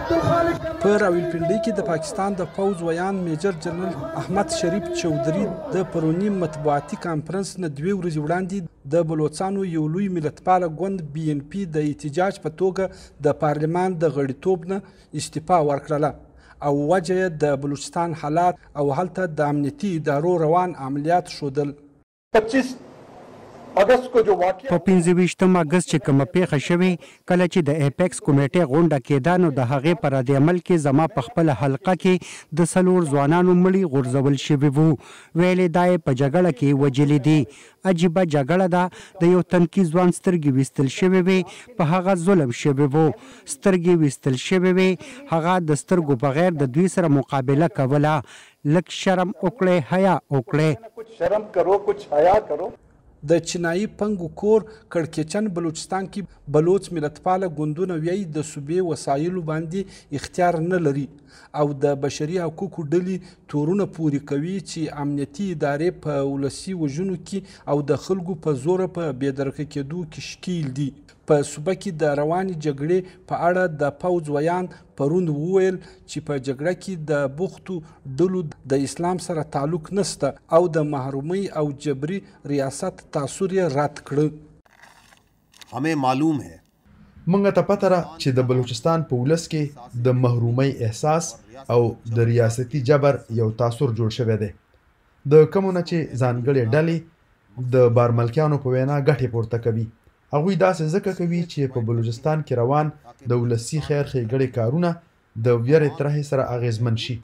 په راولپنډۍ کې د پاکستان د پوز ویان میجر جنرال احمد شریف چودري د پرونی مطبوعاتي کانفرنس نه دوی ورځې وړاندې د بلوچستانو یو لوی ملتپاله ګوند بی ان پی د احتجاج په توګه د پارلمان د غړیتوب نه استعفا ورکړله او وجه یې د بلوچستان حالات او هلته د امنیتي ادارو روان عملیات ښودل 25 اگست کو جو واقعیا په 25 اگست چې کوم پیښه شوې کله چې د اپیکس کمیټه غونډه کېده نو د هغې پر د عمل کې زما په خپل حلقه کې د سلور ځوانانو مړی غورځول شوی وو ویلې دای په جګړه کې وجلې دي عجیب جګړه ده د یو تنکی ځوان سترګې وستل شوی وي په هغه ظلم شوی وو سترګې وستل شوی وي هغه د سترګو بغیر د دوی سره مقابله کوله لک شرم وکړې حیا وکړې شرم کرو کچھ حیا کرو د چینایي پنګو کور کړکېچن بلوچستان کې بلوچ ملتپاله ګوندونه ویي د صوبې وسایلو باندې اختیار نه لري او د بشري حقوقو ډلې تورونه پورې کوي چې امنیتي ادارې په ولسي وژنو کې او د خلکو په زوره په بېدرکه کېدو کې شکیل دي په صوبه کې د روانې جګړې په اړه د پوځ ویان پروند وویل چې په جګړه کې د بوختو ډلو د اسلام سره تعلق نسته او د محرومۍ او جبري ریاست تاثیر یې رد کړ همې معلوم ہے موږ ته پته را چې د بلوچستان په ولس کې د محرومۍ احساس او د ریاستي جبر یو تاثیر جوړ شوی دی د کومونه چې ځانګړي ډلې د بارملکیانو په وینا غټي پورته کوي هغوی داسې ځکه کوي چې په بلوچستان کې روان د ولسی خیر ښېګړې کارونه د ویرې طرحې سره اغیزمن شي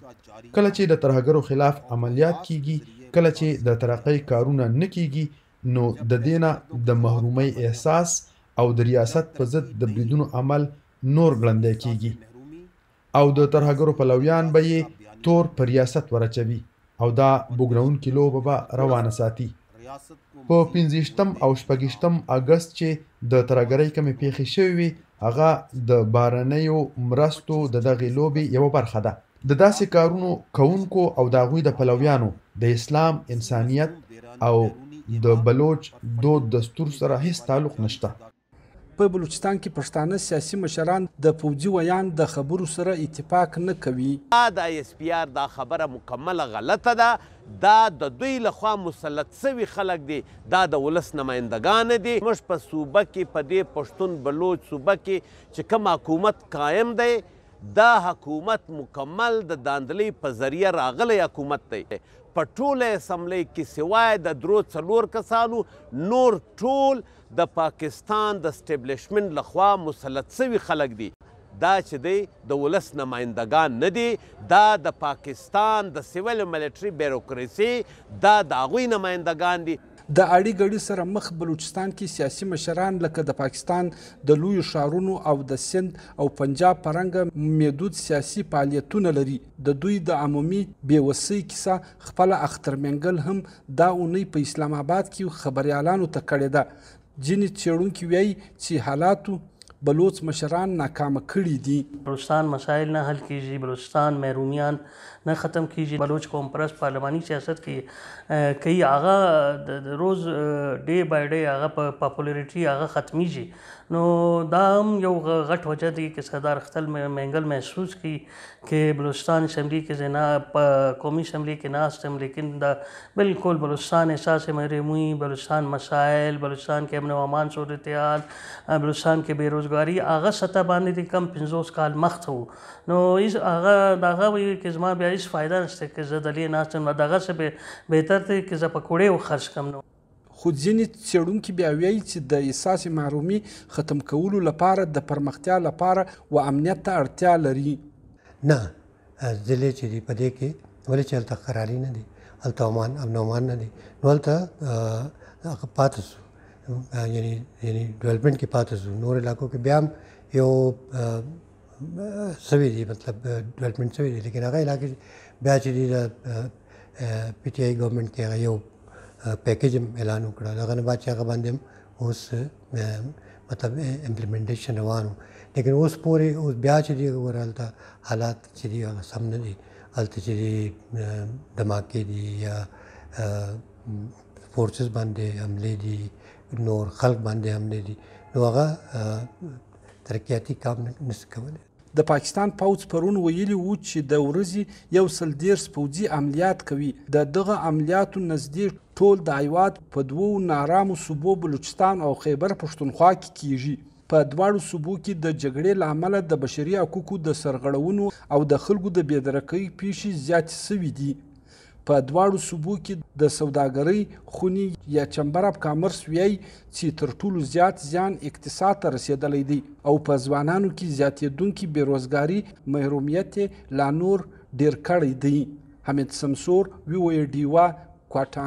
کله چې د ترهګرو خلاف عملیات کیږي کله چې د ترقۍ کارونه نه کیږي نو د دینه د محرومۍ احساس او د ریاست په ضد د بریدونو عمل نور ګړندی کیږي او د ترهګرو پلویان به یې تور پر ریاست ورچوي او دا بوګنون کیلو به روانه ساتي په 15م او 16م اگست چې د ترګرۍ کمی پیښې شوې وي هغه د بارنیو مرستو د دغې لوبي یو برخه ده د داسې کارونو کوونکو او د غوی د پلویانو د اسلام انسانیت او د بلوچ دود دستور سره هیڅ تعلق نشته په بلوچستان کې پښتانه سیاسي مشران د پوځي ویان د خبرو سره اتفاق نه کوي دا ایس پی آر دا خبره مکمله غلطه ده دا د دوی لخوا مسلط سوي خلک دي دا د ولس نمائندگان دي موږ په صوبه کې په دې پښتون بلوچ صوبه کې چې کوم حکومت قائم دی دا حکومت مکمل د داندلې په ذریعه راغلی حکومت دی په ټوله اسمبلی کې سوای د درو څلور کسانو نور ټول د پاکستان د سټیبلشمنت لخوا مسلط سوي خلک دي دا چې دی د ولس نمایندگان نه دي دا د پاکستان د سیول ملټری بیروکراسي دا د هغوی نمایندگان دي د اړیګړی سره مخ بلوچستان کې سیاسي مشران لکه د پاکستان د لوی شارونو او د سند او پنجاب پرنګ محدود سیاسي فعالیتونه لري د دوی د عمومي بیوسۍ کیسه خپل اخترمنګل هم دا اونۍ په اسلام آباد کې خبريالانو ته کړې ده ځینې چېړونکي وایي چې حالاتو بلوچ مشران ناکام کړي دي بلوچستان مسایل نه حل کیږي بلوچستان محرومیان نه ختم کیږي بلوچ قوم پرست پارلماني سیاست کې کوي هغه روز ډے بای ډے هغه پاپولریټي هغه ختميږي نو دا هم یو غټ وجه دی چې سردار اختل منګل محسوس کی چې بلوچستان اسمبلی کې زنا قومي اسمبلی کې ناستم لیکن دا بالکل بلوچستان احساس محرومي بلوچستان مسائل بلوچستان کې امن و امان صورتحال بلوچستان کې بیروزګار روزګاری هغه سطح باندې د کم 50 کال مخته وو نو ایز هغه داغه وی کې زما بیا هیڅ فائدہ نشته چې زه دلی نه چم دغه څه به تر ته کې زه پکوړې او خرج کم نو خو ځینې څېړونکي بیا وایي چې د احساس محرومي ختم کولو لپاره د پرمختیا لپاره و امنیت ته اړتیا لري نه ځلې چې دی پدې کې ولې چې الته قراری نه دی الته امان امن امان نه دی نو الته هغه پاتې شو یعنی یعنی ډیولپمنټ کې پاتې شو نور علاقو کې بیا هم یو سوي دي مطلب ډیولپمنټ سوي دي لیکن هغه علاقې بیا چې دي پی ټی آی ګورنمنت کې هغه یو پیکیج اعلان وکړ هغه نه بعد هغه باندې اوس مطلب امپلیمنټیشن روانو لیکن اوس پورې اوس بیا چې دي ورالته حالات چې دي هغه سم نه دي هلته چې دي دماکې دي یا فورسز باندې حمله دي نور خلک باندې هم نه دي نو هغه ترقیاتی کار نشي کولی د پاکستان پوځ پرون ویلي وو چې د ورځې یو سل دیرش پوځي عملیات کوي د دغه عملیاتو نزدې ټول د هیواد په دوو نارامو صوبو بلوچستان او خیبر پښتونخوا کې کی کیږي په دواړو صوبو کې د جګړې لامل د بشري حقوقو د سرغړونو او د خلکو د بېدرکۍ پیښې زیات سوي دي په دواړو صوبو کې د سوداګرۍ خونی یا چمبر اف کامرس ویي چې تر ټولو زیات زیان اقتصاد ته رسیدلی دی او په ځوانانو کې زیاتېدونکې بیروزګاری محرومیت لا نور ډیر کړی دی حمید سمسور وی وی ډیوا کوټا